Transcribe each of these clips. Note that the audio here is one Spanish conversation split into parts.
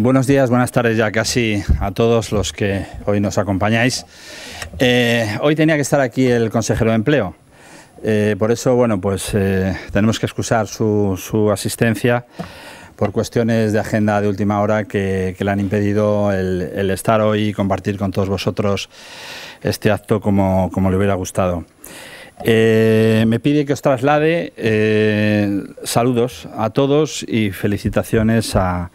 Buenos días, buenas tardes ya casi a todos los que hoy nos acompañáis. Eh, hoy tenía que estar aquí el consejero de empleo. Eh, por eso, bueno, pues eh, tenemos que excusar su, asistencia por cuestiones de agenda de última hora que, le han impedido el, estar hoy y compartir con todos vosotros este acto como, como le hubiera gustado. me pide que os traslade saludos a todos y felicitaciones a,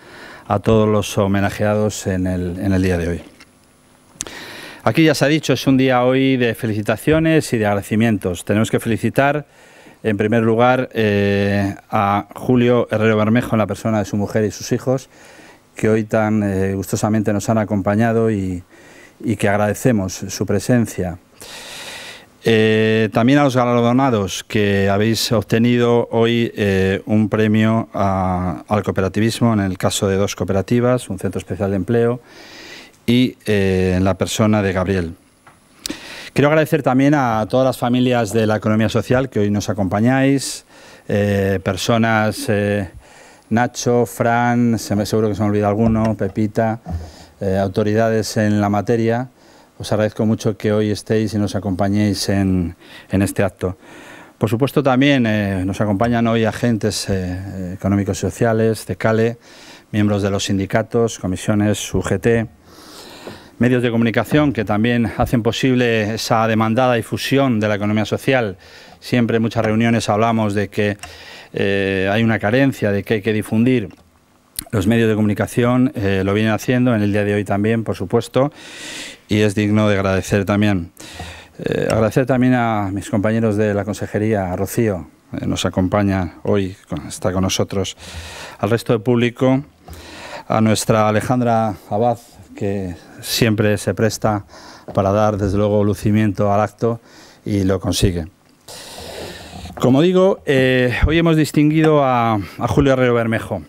a todos los homenajeados en el, en el día de hoy. Aquí ya se ha dicho, es un día hoy de felicitaciones y de agradecimientos. Tenemos que felicitar, en primer lugar, eh, a Julio Herrero Bermejo en la persona de su mujer y sus hijos, que hoy tan eh, gustosamente nos han acompañado y que agradecemos su presencia. Eh, también a los galardonados que habéis obtenido hoy eh, un premio al cooperativismo, en el caso de dos cooperativas, un centro especial de empleo y en eh, la persona de Gabriel. Quiero agradecer también a todas las familias de la economía social que hoy nos acompañáis, personas Nacho, Fran, seguro que se me olvida alguno, Pepita, autoridades en la materia. Os agradezco mucho que hoy estéis y nos acompañéis en, este acto. Por supuesto también eh, nos acompañan hoy agentes eh, económicos y sociales, CECALE, miembros de los sindicatos, comisiones, UGT, medios de comunicación que también hacen posible esa demandada difusión de la economía social. Siempre en muchas reuniones hablamos de que eh, hay una carencia, de que hay que difundir. Los medios de comunicación lo vienen haciendo, en el día de hoy también, por supuesto y es digno de agradecer también. Eh, agradecer también a mis compañeros de la consejería, a Rocío, eh, nos acompaña hoy, está con nosotros, al resto del público, a nuestra Alejandra Abad, que siempre se presta para dar, desde luego, lucimiento al acto y lo consigue. Como digo, eh, hoy hemos distinguido a, a Julio Herrero Bermejo.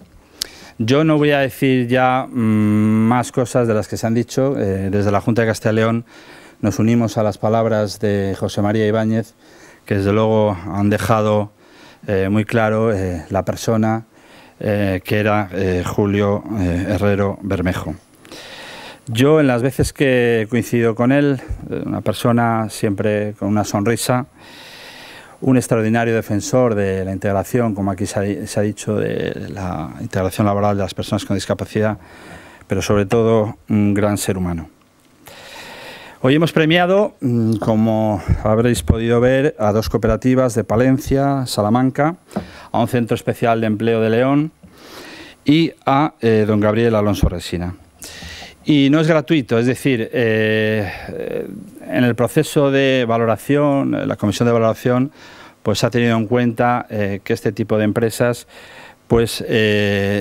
Yo no voy a decir ya mm, más cosas de las que se han dicho. Eh, desde la Junta de Castilla León nos unimos a las palabras de José María Ibáñez, que desde luego han dejado eh, muy claro eh, la persona que era Julio Herrero Bermejo. Yo en las veces que coincido con él, una persona siempre con una sonrisa, un extraordinario defensor de la integración, como aquí se ha, dicho, de la integración laboral de las personas con discapacidad, pero sobre todo un gran ser humano. Hoy hemos premiado, mm, como habréis podido ver, a dos cooperativas de Palencia, Salamanca, a un centro especial de empleo de León y a eh, don Gabriel Alonso Resina. Y no es gratuito, es decir, eh, eh, en el proceso de valoración, eh, la comisión de valoración pues ha tenido en cuenta que este tipo de empresas pues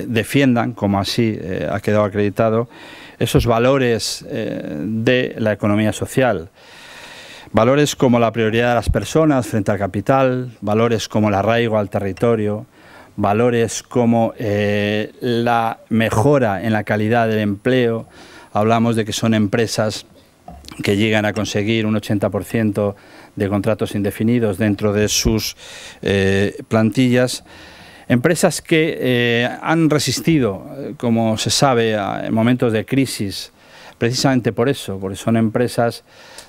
defiendan, como así ha quedado acreditado, esos valores de la economía social. Valores como la prioridad de las personas frente al capital, valores como el arraigo al territorio, valores como la mejora en la calidad del empleo, hablamos de que son empresas que llegan a conseguir un 80% de contratos indefinidos dentro de sus eh, plantillas. Empresas que eh, han resistido, como se sabe, en momentos de crisis, precisamente por eso, porque son empresas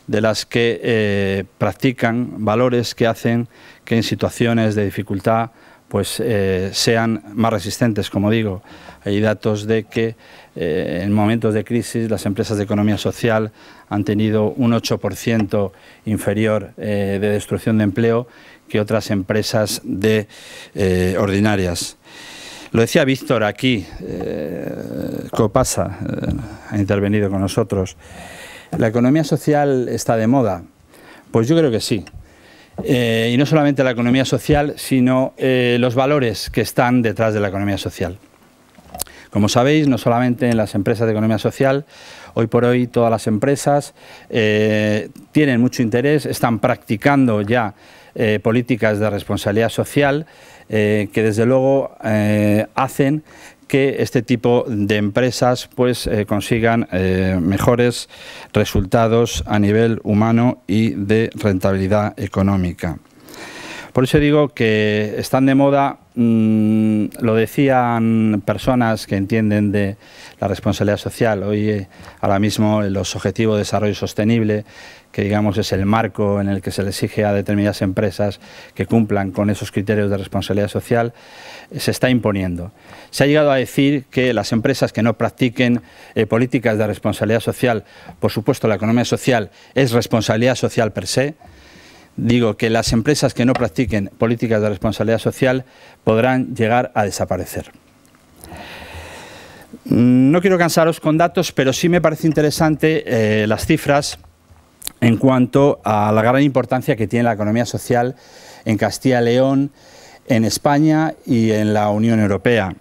de las que eh, practican valores que hacen que en situaciones de dificultad pues eh, sean más resistentes, como digo. Hay datos de que eh, en momentos de crisis las empresas de economía social han tenido un 8% inferior eh, de destrucción de empleo que otras empresas de, ordinarias. Lo decía Víctor aquí, Copasa ha intervenido con nosotros. ¿La economía social está de moda? Pues yo creo que sí. Eh, y no solamente la economía social, sino eh, los valores que están detrás de la economía social. Como sabéis, no solamente en las empresas de economía social, hoy por hoy todas las empresas eh, tienen mucho interés, están practicando ya políticas de responsabilidad social que desde luego hacen que este tipo de empresas pues eh, consigan eh, mejores resultados a nivel humano y de rentabilidad económica. Por eso digo que están de moda Mm, lo decían personas que entienden de la responsabilidad social. Hoy, eh, ahora mismo, eh, los objetivos de desarrollo sostenible, que digamos es el marco en el que se le exige a determinadas empresas que cumplan con esos criterios de responsabilidad social, eh, se está imponiendo. Se ha llegado a decir que las empresas que no practiquen políticas de responsabilidad social, por supuesto la economía social es responsabilidad social per se, digo que las empresas que no practiquen políticas de responsabilidad social podrán llegar a desaparecer. Mm, no quiero cansaros con datos, pero sí me parece interesante eh, las cifras en cuanto a la gran importancia que tiene la economía social en Castilla y León, en España y en la Unión Europea.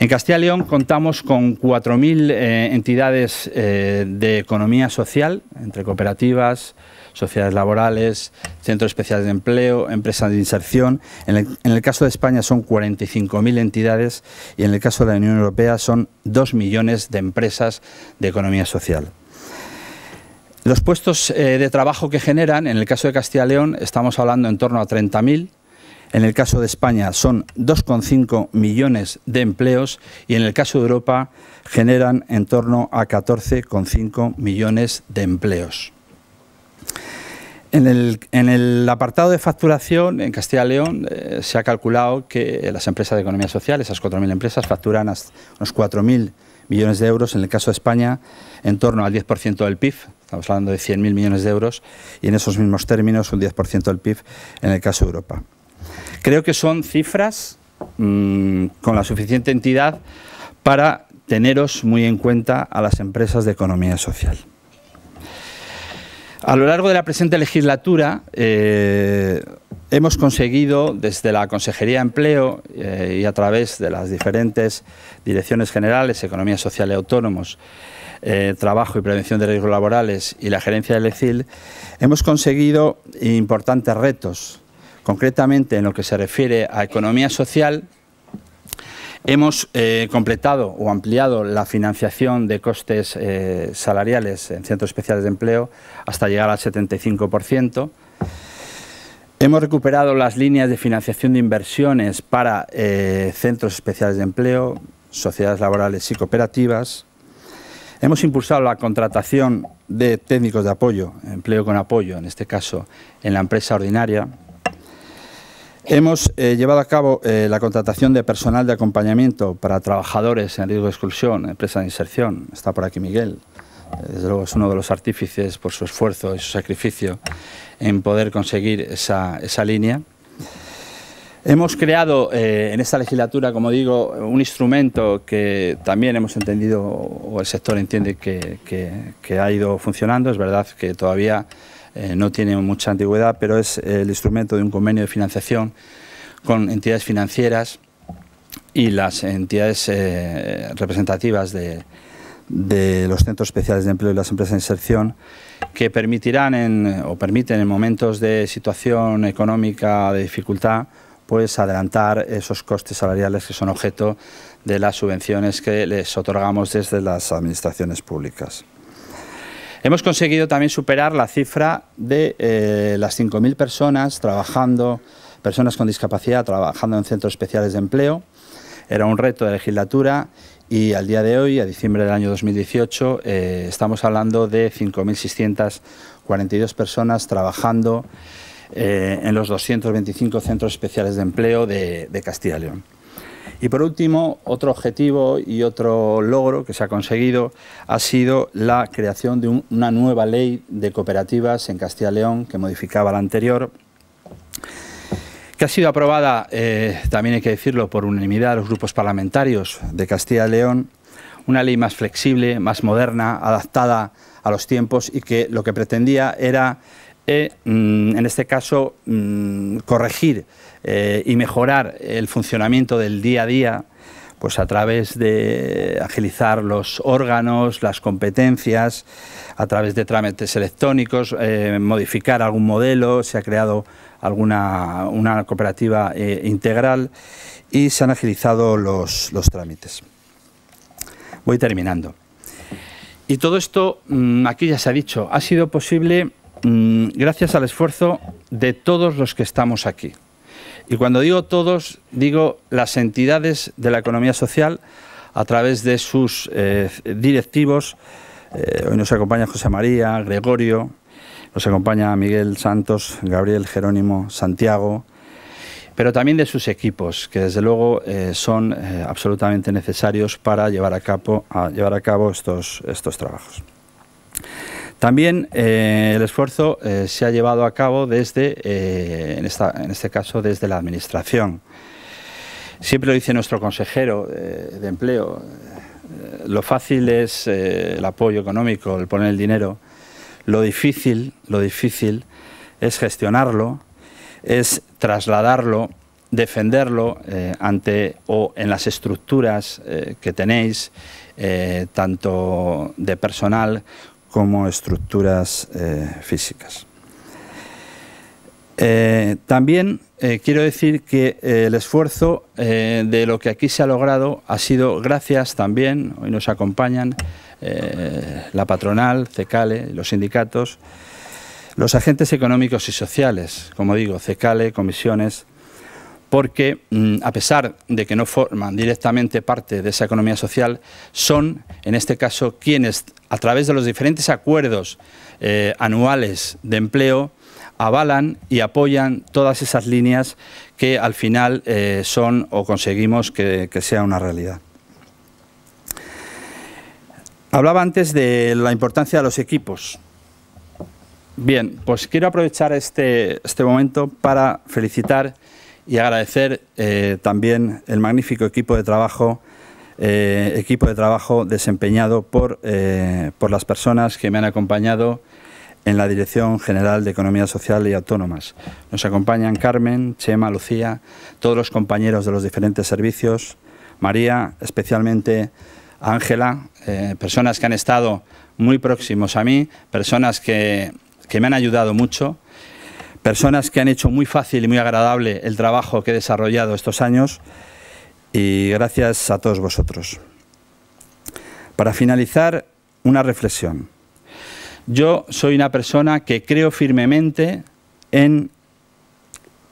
En Castilla y León contamos con 4.000 eh, entidades eh, de economía social, entre cooperativas, sociedades laborales, centros especiales de empleo, empresas de inserción. En el, caso de España son 45.000 entidades y en el caso de la Unión Europea son 2 millones de empresas de economía social. Los puestos eh, de trabajo que generan, en el caso de Castilla y León, estamos hablando en torno a 30.000. En el caso de España son 2,5 millones de empleos y en el caso de Europa generan en torno a 14,5 millones de empleos. En el, apartado de facturación, en Castilla y León, eh, se ha calculado que las empresas de economía social, esas 4.000 empresas, facturan unos 4.000 millones de euros, en el caso de España, en torno al 10% del PIB, estamos hablando de 100.000 millones de euros, y en esos mismos términos un 10% del PIB en el caso de Europa. Creo que son cifras mm, con la suficiente entidad para teneros muy en cuenta a las empresas de economía social. A lo largo de la presente legislatura eh, hemos conseguido desde la Consejería de Empleo eh, y a través de las diferentes direcciones generales, Economía Social y Autónomos, eh, Trabajo y Prevención de Riesgos Laborales y la Gerencia del ECIL, hemos conseguido importantes retos, concretamente en lo que se refiere a economía social Hemos eh, completado o ampliado la financiación de costes eh, salariales en centros especiales de empleo hasta llegar al 75%. Hemos recuperado las líneas de financiación de inversiones para eh, centros especiales de empleo, sociedades laborales y cooperativas. Hemos impulsado la contratación de técnicos de apoyo, empleo con apoyo, en este caso en la empresa ordinaria, Hemos eh, llevado a cabo eh, la contratación de personal de acompañamiento para trabajadores en riesgo de exclusión, empresa de inserción. Está por aquí Miguel. Eh, desde luego es uno de los artífices por su esfuerzo y su sacrificio en poder conseguir esa, esa línea. Hemos creado eh, en esta legislatura, como digo, un instrumento que también hemos entendido, o el sector entiende que, ha ido funcionando. Es verdad que todavía eh, no tiene mucha antigüedad, pero es el instrumento de un convenio de financiación con entidades financieras y las entidades eh, representativas de, los centros especiales de empleo y las empresas de inserción que permitirán o permiten en momentos de situación económica de dificultad pues adelantar esos costes salariales que son objeto de las subvenciones que les otorgamos desde las administraciones públicas. Hemos conseguido también superar la cifra de eh, las 5.000 personas trabajando, personas con discapacidad trabajando en centros especiales de empleo. Era un reto de legislatura y al día de hoy, a diciembre del año 2018, eh, estamos hablando de 5.642 personas trabajando eh, en los 225 centros especiales de empleo de, Castilla y León. Y por último, otro objetivo y otro logro que se ha conseguido ha sido la creación de una nueva ley de cooperativas en Castilla y León que modificaba la anterior que ha sido aprobada, eh, también hay que decirlo, por unanimidad de los grupos parlamentarios de Castilla y León, una ley más flexible, más moderna, adaptada a los tiempos y que lo que pretendía era Mm, en este caso, mm, corregir eh, y mejorar el funcionamiento del día a día, pues a través de agilizar los órganos, las competencias, a través de trámites electrónicos, eh, modificar algún modelo, se ha creado alguna una cooperativa eh, integral y se han agilizado los, los trámites. Voy terminando. Y todo esto, mm, aquí ya se ha dicho, ha sido posible Mm, gracias al esfuerzo de todos los que estamos aquí. Y cuando digo todos, digo las entidades de la economía social a través de sus eh, directivos. Eh, hoy nos acompaña José María, Gregorio, nos acompaña Miguel Santos, Gabriel, Jerónimo, Santiago, pero también de sus equipos, que desde luego eh, son absolutamente necesarios para llevar a cabo, a llevar a cabo estos, estos trabajos. También eh, el esfuerzo eh, se ha llevado a cabo desde, eh, en, este caso, desde la Administración. Siempre lo dice nuestro consejero de empleo, lo fácil es el apoyo económico, el poner el dinero, lo difícil, lo difícil es gestionarlo, es trasladarlo, defenderlo ante o en las estructuras que tenéis, tanto de personal como estructuras eh, físicas. Eh, también eh, quiero decir que el esfuerzo de lo que aquí se ha logrado ha sido gracias también, hoy nos acompañan la patronal, CECALE, los sindicatos, los agentes económicos y sociales, como digo, CECALE, comisiones, porque mm, a pesar de que no forman directamente parte de esa economía social, son, en este caso, quienes, a través de los diferentes acuerdos eh, anuales de empleo, avalan y apoyan todas esas líneas que al final eh, son o conseguimos que, que sea una realidad. Hablaba antes de la importancia de los equipos. Bien, pues quiero aprovechar este, este momento para felicitar y agradecer eh, también el magnífico equipo de trabajo, eh, equipo de trabajo desempeñado eh, por, las personas que me han acompañado en la Dirección General de Economía Social y Autónomas. Nos acompañan Carmen, Chema, Lucía, todos los compañeros de los diferentes servicios, María, especialmente Ángela, personas que han estado muy próximos a mí, personas que, que me han ayudado mucho personas que han hecho muy fácil y muy agradable el trabajo que he desarrollado estos años y gracias a todos vosotros. Para finalizar, una reflexión. Yo soy una persona que creo firmemente en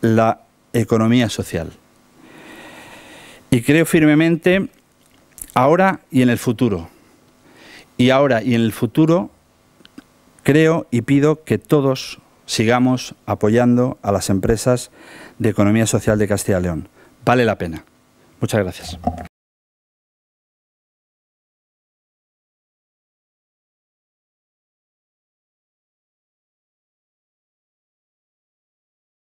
la economía social. Y creo firmemente ahora y en el futuro. Y ahora y en el futuro creo y pido que todos sigamos apoyando a las empresas de economía social de Castilla y León. Vale la pena. Muchas gracias.